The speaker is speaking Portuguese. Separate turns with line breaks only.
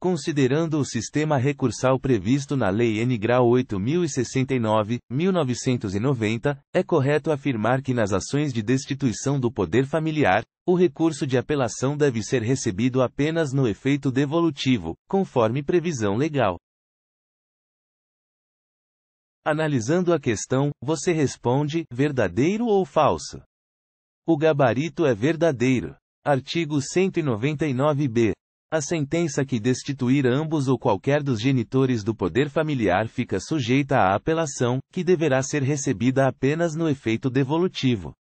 considerando o sistema recursal previsto na Lei N. 8069, 1990, é correto afirmar que nas ações de destituição do poder familiar, o recurso de apelação deve ser recebido apenas no efeito devolutivo, conforme previsão legal. Analisando a questão, você responde: verdadeiro ou falso? O gabarito é verdadeiro. Artigo 199b. A sentença que destituir ambos ou qualquer dos genitores do poder familiar fica sujeita à apelação, que deverá ser recebida apenas no efeito devolutivo.